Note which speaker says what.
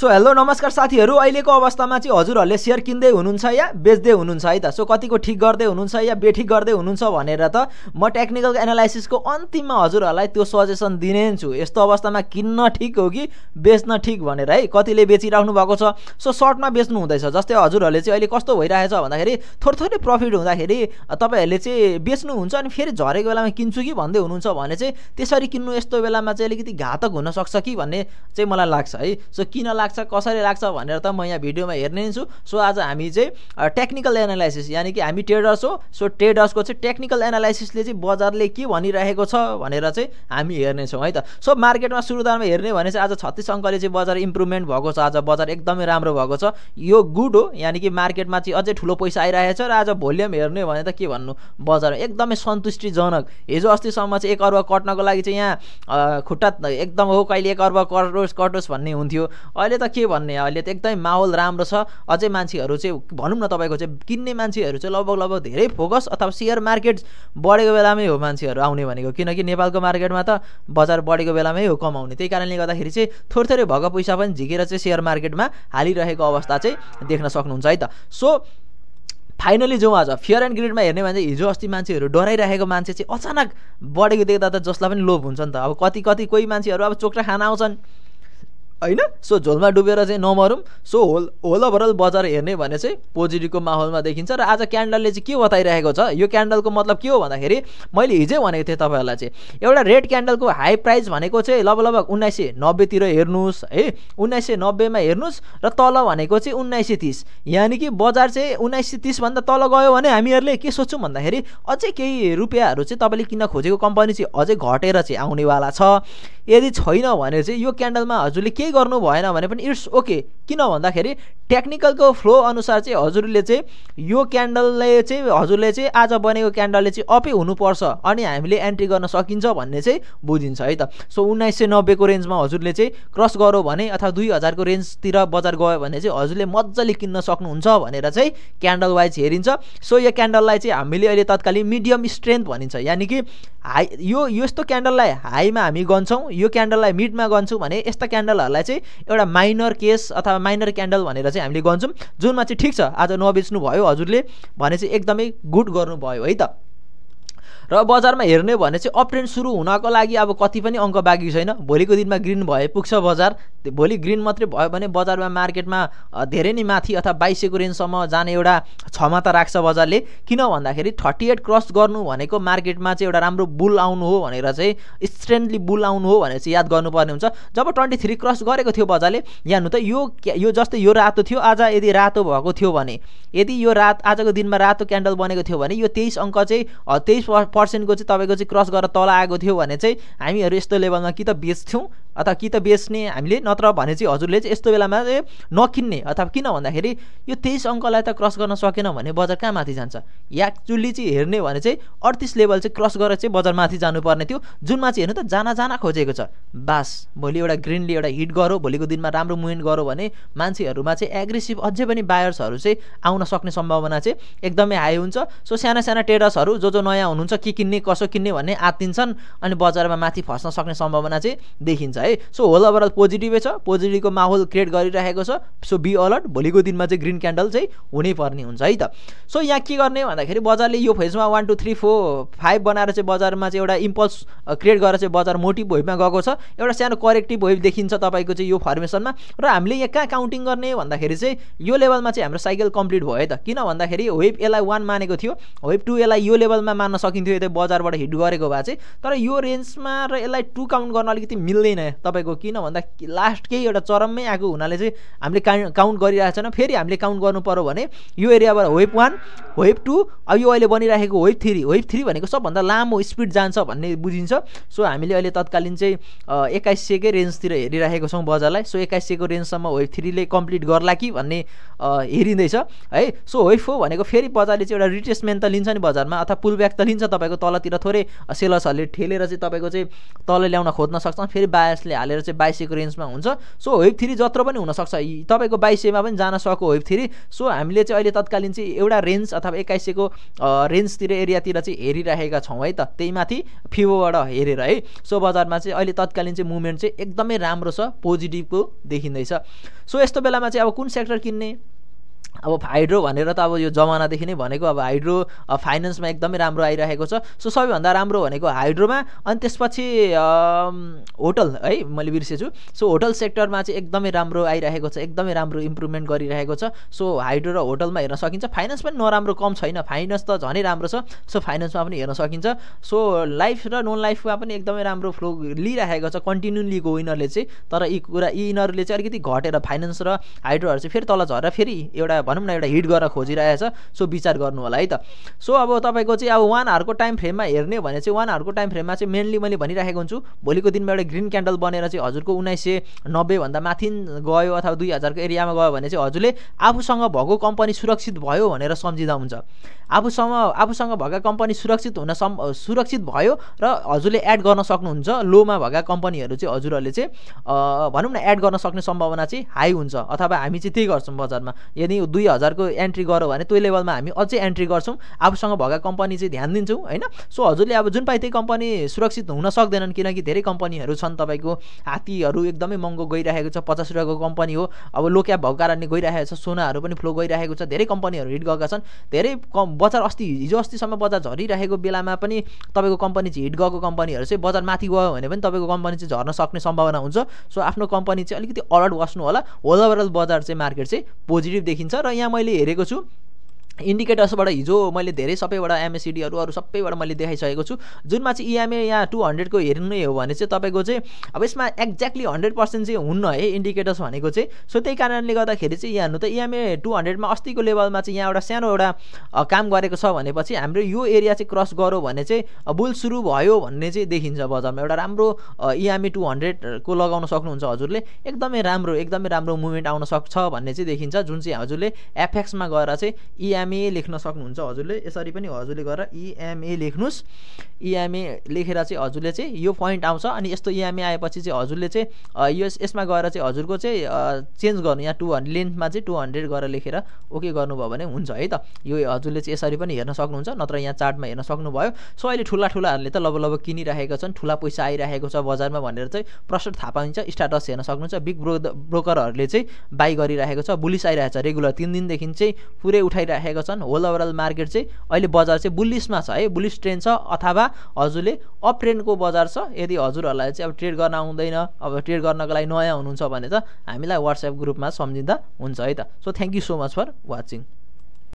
Speaker 1: so hello नमस्कार साथीहरू अहिलेको अवस्थामा चाहिँ हजुरहरूले सेयर किन्दै हुनुहुन्छ या बेच्दै हुनुहुन्छ है त सो कतिको ठिक गर्दै हुनुहुन्छ या बेठिक गर्दै हुनुहुन्छ भनेर त म टेक्निकल एनालाइसिसको अन्तिममा हजुरहरूलाई त्यो सजेसन दिने छु यस्तो अवस्थामा किन्न ठिक हो कि बेच्न ठिक भनेर है कतिले बेचिराख्नु भएको छ सो सर्टमा बेच्नु हुँदैछ जस्तै हजुरहरूले चाहिँ अहिले कस्तो भइरहेछ भन्दाखेरि थोरै थोरै प्रफिट हुँदाखेरि तपाईँहरूले चाहिँ बेच्नुहुन्छ अनि फेरि झरेको बेलामा किन्छु कि भन्दै हुनुहुन्छ भने चाहिँ त्यसरी किन्नु यस्तो बेलामा चाहिँ अलिकति घातक हुनसक्छ कि भन्ने चाहिँ मलाई लाग्छ है सो किन लाग्छ कसरी लाग्छ भनेर त म यहाँ भिडियोमा हेर्ने छु सो आज हामी चाहिँ टेक्निकल एनालाइसिस यानि कि हामी ट्रेडर्स हो सो ट्रेडर्सको चाहिँ टेक्निकल एनालाइसिसले चाहिँ बजारले के भनिरहेको छ भनेर चाहिँ हामी हेर्नेछौँ है त सो मार्केटमा सुरुदारमा हेर्ने भने चाहिँ आज छत्तिस अङ्कले चाहिँ बजार इम्प्रुभमेन्ट भएको छ आज बजार एकदमै राम्रो भएको छ यो गुड हो यानि कि मार्केटमा चाहिँ अझै ठुलो पैसा आइरहेको छ र आज भोल्युम हेर्ने भने त के भन्नु बजार एकदमै सन्तुष्टिजनक हिजो अस्तिसम्म चाहिँ एक अर्ब कट्नको लागि चाहिँ यहाँ खुट्टा एकदम हो कहिले एक अर्ब कटोस् कटोस् भन्ने हुन्थ्यो अहिले अहिले त के भन्ने अहिले त एकदमै माहौल राम्रो छ अझै मान्छेहरू चाहिँ भनौँ न तपाईँको चाहिँ किन्ने मान्छेहरू चाहिँ लगभग लगभग धेरै फोकस अथवा सेयर मार्केट बढेको बेलामै हो मान्छेहरू आउने भनेको किनकि नेपालको मार्केटमा त बजार बढेको बेलामै हो कमाउने त्यही कारणले गर्दाखेरि चाहिँ थोरै थोरै भएको पैसा पनि झिकेर चाहिँ सेयर मार्केटमा हालिरहेको अवस्था चाहिँ देख्न सक्नुहुन्छ है त सो फाइनली जाउँ आज फियर एन्ड ग्रिडमा हेर्ने भने हिजो अस्ति मान्छेहरू डराइरहेको मान्छे चाहिँ अचानक बढेको देख्दा त जसलाई पनि लोभ हुन्छ नि त अब कति कति कोही मान्छेहरू अब चोक्रा खाना आउँछन् होइन सो झोलमा डुबेर चाहिँ नमरौँ सो होल होल ओभरअल बजार हेर्ने भने चाहिँ पोजिटिभको माहौलमा देखिन्छ र आज क्यान्डलले चाहिँ के बताइरहेको छ यो क्यान्डलको मतलब के हो भन्दाखेरि मैले हिजै भनेको थिएँ तपाईँहरूलाई चाहिँ एउटा रेड क्यान्डलको हाई प्राइस भनेको चाहिँ लगभग लगभग उन्नाइस सय नब्बेतिर हेर्नुहोस् है उन्नाइस सय नब्बेमा हेर्नुहोस् र तल भनेको चाहिँ उन्नाइस सय तिस यानि कि बजार चाहिँ उन्नाइस सय तिसभन्दा तल गयो भने हामीहरूले के सोच्छौँ भन्दाखेरि अझै केही रुपियाँहरू चाहिँ तपाईँले किन्न खोजेको कम्पनी चाहिँ अझै घटेर चाहिँ आउनेवाला छ यदि छैन भने चाहिँ यो क्यान्डलमा हजुरले केही गर्नु भएन भने पनि इट्स ओके किन भन्दाखेरि टेक्निकलको फ्लो अनुसार चाहिँ हजुरले चाहिँ यो क्यान्डलले चाहिँ हजुरले चाहिँ आज बनेको क्यान्डलले चाहिँ अपै हुनुपर्छ अनि हामीले एन्ट्री गर्न सकिन्छ भन्ने चाहिँ बुझिन्छ है त सो उन्नाइस सय नब्बेको रेन्जमा हजुरले चाहिँ क्रस गऱ्यो भने अथवा दुई हजारको रेन्जतिर बजार गयो भने चाहिँ हजुरले मजाले किन्न सक्नुहुन्छ भनेर चाहिँ क्यान्डल वाइज हेरिन्छ सो यो क्यान्डललाई चाहिँ हामीले अहिले तत्कालीन मिडियम स्ट्रेन्थ भनिन्छ यानि कि हाई यो यस्तो क्यान्डललाई हाईमा हामी गन्छौँ यो क्यान्डललाई मिडमा गन्छौँ भने यस्ता क्यान्डलहरूलाई चाहिँ एउटा माइनर केस अथवा माइनर क्यान्डल भनेर चाहिँ हामीले गर्छौँ जुनमा चाहिँ ठिक छ आज नबेच्नु भयो हजुरले भने चाहिँ एकदमै गुड गर्नुभयो है त र बजारमा हेर्ने भने चाहिँ अपट्रेन्ड सुरु हुनको लागि अब कति पनि अङ्क बाँकी छैन भोलिको दिनमा ग्रिन भए पुग्छ बजार भोलि ग्रिन मात्रै भयो भने बजारमा मार्केटमा धेरै नै माथि अथवा बाइस सयको रेन्जसम्म जाने एउटा क्षमता राख्छ बजारले किन भन्दाखेरि थर्टी एट क्रस गर्नु भनेको मार्केटमा चाहिँ एउटा राम्रो बुल आउनु हो भनेर चाहिँ स्ट्रेन्थली बुल आउनु हो भनेर चाहिँ याद गर्नुपर्ने हुन्छ जब ट्वेन्टी थ्री क्रस गरेको थियो बजारले यहाँ त यो यो जस्तै यो रातो थियो आज यदि रातो भएको थियो भने यदि यो रात आजको दिनमा रातो क्यान्डल बनेको थियो भने यो तेइस अङ्क चाहिँ तेइस पर्सेन्टको चाहिँ तपाईँको चाहिँ क्रस गरेर तल आएको थियो भने चाहिँ हामीहरू यस्तो लेभलमा कि त बेच्थ्यौँ अथवा कि त बेच्ने हामीले नत्र भने चाहिँ हजुरले चाहिँ यस्तो बेलामा चाहिँ नकिन्ने अथवा किन भन्दाखेरि यो तेइस अङ्कलाई त क्रस गर्न सकेन भने बजार कहाँ माथि जान्छ एक्चुली चाहिँ हेर्ने भने चाहिँ अडतिस लेभल चाहिँ क्रस गरेर चाहिँ बजार माथि जानुपर्ने थियो जुनमा चाहिँ हेर्नु त जान जान खोजेको छ बास भोलि एउटा ग्रिनले एउटा हिट गरौँ भोलिको दिनमा राम्रो मुभमेन्ट गरौँ भने मान्छेहरूमा चाहिँ एग्रेसिभ अझै पनि बायर्सहरू चाहिँ आउन सक्ने सम्भावना चाहिँ एकदमै हाई हुन्छ सो साना साना ट्रेडर्सहरू जो जो नयाँ हुनुहुन्छ के किन्ने कसो किन्ने भन्ने आत्तिन्छन् अनि बजारमा माथि फस्न सक्ने सम्भावना चाहिँ देखिन्छ है सो होल ओभरअल पोजिटिभै छ पोजिटिभको माहौल क्रिएट गरिरहेको छ सो बी अलर्ट भोलिको दिनमा चाहिँ ग्रिन क्यान्डल चाहिँ हुनै पर्ने हुन्छ है त सो यहाँ के गर्ने भन्दाखेरि बजारले यो फेजमा one two three four five बनाएर चाहिँ बजारमा चाहिँ एउटा इम्पल्स क्रिएट गरेर चाहिँ बजार मोटिभ वेभमा गएको छ एउटा सानो करेक्टिभ वेभ देखिन्छ तपाईँको चाहिँ यो फर्मेसनमा र हामीले यहाँ कहाँ काउन्टिङ गर्ने भन्दाखेरि चाहिँ यो लेभलमा चाहिँ हाम्रो साइकल कम्प्लिट भयो है त किन भन्दाखेरि वेभ यसलाई वान मानेको थियो वेभ टू यसलाई यो लेभलमा मान्न सकिन्थ्यो यदि बजारबाट हिट गरेको भए चाहिँ तर यो रेन्जमा र यसलाई टू काउन्ट गर्न अलिकति मिल्दैन तपाईँको किन भन्दा लास्ट लास्टकै एउटा चरममै आएको हुनाले चाहिँ हामीले काउन्ट काउन्ट गरिरहेको छैन फेरि हामीले काउन्ट गर्नु पऱ्यो भने यो एरियाबाट वेब वान वेब टू अब यो अहिले बनिराखेको वेब थ्री वेब थ्री भनेको सबभन्दा लामो स्पिड जान्छ भन्ने बुझिन्छ सो हामीले अहिले तत्कालीन चाहिँ एक्काइस सयकै रेन्जतिर हेरिराखेको छौँ बजारलाई सो एक्काइस सयको रेन्जसम्म वेब थ्रीले कम्प्लिट गर्ला कि भन्ने हेरिँदैछ है सो वेब फोर भनेको फेरि बजारले चाहिँ एउटा रिट्रेसमेन्ट त लिन्छ नि बजारमा अथवा पुलब्याक त लिन्छ तपाईँको तलतिर थोरै सेलर्सहरूले ठेलेर चाहिँ तपाईँको चाहिँ तल ल्याउन खोज्न सक्छन् फेरि बायस पचासले हालेर चाहिँ बाइस सयको रेन्जमा हुन्छ सो वेब थ्री जत्रो पनि हुनसक्छ तपाईँको बाइस सयमा पनि जान सकेको वेब थ्री सो हामीले चाहिँ अहिले तत्कालीन चाहिँ एउटा रेन्ज अथवा एक्काइस सयको रेन्जतिर एरियातिर चाहिँ हेरिराखेका छौँ है त त्यही माथि फिबोबाट हेरेर है सो बजारमा चाहिँ अहिले तत्कालीन चाहिँ मुभमेन्ट चाहिँ एकदमै राम्रो छ पोजिटिभको देखिँदैछ सो यस्तो बेलामा चाहिँ अब कुन सेक्टर किन्ने अब हाइड्रो भनेर त अब यो जमानादेखि नै भनेको अब हाइड्रो फाइनेन्समा एकदमै राम्रो आइरहेको छ सो सबैभन्दा राम्रो भनेको हाइड्रोमा अनि त्यसपछि होटल है मैले बिर्सेछु सो होटल सेक्टरमा चाहिँ एकदमै राम्रो आइरहेको छ एकदमै राम्रो इम्प्रुभमेन्ट गरिरहेको छ सो हाइड्रो र होटलमा हेर्न सकिन्छ फाइनेन्स पनि नराम्रो कम छैन फाइनेन्स त झनै राम्रो छ सो फाइनेन्समा पनि हेर्न सकिन्छ सो लाइफ र नन लाइफमा पनि एकदमै राम्रो फ्लो लिइरहेको छ कन्टिन्युली गोइनरले चाहिँ तर यी कुरा यी यिनीहरूले चाहिँ अलिकति घटेर फाइनेन्स र हाइड्रोहरू चाहिँ फेरि तल झरेर फेरि एउटा भनौँ न एउटा हिट गर्न खोजिरहेछ सो विचार गर्नु होला है त सो अब तपाईँको चाहिँ अब उहाँहरूको टाइम फ्रेममा हेर्ने भने चाहिँ उहाँहरूको टाइम फ्रेममा चाहिँ मेनली मैले भनिराखेको हुन्छु भोलिको दिनमा एउटा ग्रिन क्यान्डल बनेर चाहिँ हजुरको उन्नाइस सय नब्बेभन्दा माथि गयो अथवा दुई हजारको एरियामा गयो भने चाहिँ हजुरले आफूसँग भएको कम्पनी सुरक्षित भयो भनेर सम्झिँदा हुन्छ आफूसँग आफूसँग भएका कम्पनी सुरक्षित हुन सम् सुरक्षित भयो र हजुरले एड गर्न सक्नुहुन्छ लोमा भएका कम्पनीहरू चाहिँ हजुरहरूले चाहिँ भनौँ न एड गर्न सक्ने सम्भावना चाहिँ हाई हुन्छ अथवा हामी चाहिँ त्यही गर्छौँ बजारमा यदि दुई दुई हजारको एन्ट्री गऱ्यो भने त्यो लेभलमा हामी अझै एन्ट्री गर्छौँ आफूसँग भएका कम्पनी चाहिँ ध्यान दिन्छौँ होइन सो हजुरले अब जुन पाइ त्यही कम्पनी सुरक्षित हुन सक्दैनन् किनकि धेरै कम्पनीहरू छन् तपाईँको हात्तीहरू एकदमै महँगो गइरहेको छ पचास रुपियाँको कम्पनी हो अब लो क्याप भएको कारणले गइरहेको छ सोनाहरू पनि फ्लो गइरहेको छ धेरै कम्पनीहरू हिट गएका छन् धेरै कम बजार अस्ति हिजो अस्तिसम्म बजार झरिरहेको बेलामा पनि तपाईँको कम्पनी चाहिँ हिट गएको कम्पनीहरू चाहिँ बजार माथि गयो भने पनि तपाईँको कम्पनी चाहिँ झर्न सक्ने सम्भावना हुन्छ सो आफ्नो कम्पनी चाहिँ अलिकति अलर्ट बस्नु होला होल ओभरअल बजार चाहिँ मार्केट चाहिँ पोजिटिभ देखिन्छ र यहाँ मैले हेरेको छु इन्डिकेटर्सबाट हिजो मैले धेरै सबैबाट एमएसिडीहरू अरू सबैबाट मैले देखाइसकेको छु जुनमा चाहिँ e इएमए यहाँ टु हन्ड्रेडको हेर्ने हो भने चाहिँ तपाईँको चाहिँ अब यसमा एक्ज्याक्टली हन्ड्रेड पर्सेन्ट चाहिँ हुन्न है इन्डिकेटर्स भनेको चाहिँ सो त्यही कारणले गर्दाखेरि चाहिँ यहाँ हेर्नु त इएमए टु हन्ड्रेडमा अस्तिको लेभलमा चाहिँ यहाँ एउटा सानो एउटा काम गरेको छ भनेपछि हाम्रो यो एरिया चाहिँ क्रस गऱ्यो भने चाहिँ बुल सुरु भयो भन्ने चाहिँ देखिन्छ बजारमा एउटा राम्रो इएमए टु हन्ड्रेडको लगाउन सक्नुहुन्छ हजुरले एकदमै राम्रो एकदमै राम्रो मुभमेन्ट आउन सक्छ भन्ने चाहिँ देखिन्छ जुन चाहिँ हजुरले एफएक्समा गएर चाहिँ इएम e इएमए e लेख्न सक्नुहुन्छ हजुरले यसरी पनि हजुरले गरेर इएमए e लेख्नुहोस् इएमए e लेखेर चाहिँ हजुरले चाहिँ यो पोइन्ट आउँछ अनि यस्तो इएमए आएपछि चाहिँ हजुरले चाहिँ यो यसमा गएर चाहिँ हजुरको चाहिँ चेन्ज गर्नु यहाँ टु हन्ड्रेड लेन्थमा चाहिँ टु हन्ड्रेड गरेर लेखेर ओके गर्नुभयो भने हुन्छ है त यो हजुरले चाहिँ यसरी पनि हेर्न सक्नुहुन्छ नत्र यहाँ चार्टमा हेर्न सक्नुभयो सो अहिले ठुला ठुलाहरूले त लब लब किनिरहेका छन् ठुला पैसा आइरहेको छ बजारमा भनेर चाहिँ प्रश्न थाहा पाइन्छ स्टाटस हेर्न सक्नुहुन्छ बिग ब्रो ब्रोकरहरूले चाहिँ बाई गरिरहेको छ बुलिस आइरहेको छ रेगुलर तिन दिनदेखि चाहिँ पुरै उठाइरहेको राखेका छन् होल ओभरअल मार्केट चाहिँ अहिले बजार चाहिँ बुलिसमा छ है बुलिस ट्रेन छ अथवा हजुरले अप ट्रेन्डको बजार छ यदि हजुरहरूलाई चाहिँ अब ट्रेड गर्न आउँदैन अब ट्रेड गर्नको लागि नयाँ हुनुहुन्छ भने त हामीलाई वाट्सएप ग्रुपमा सम्झिँदा हुन्छ है त so thank you so much for watching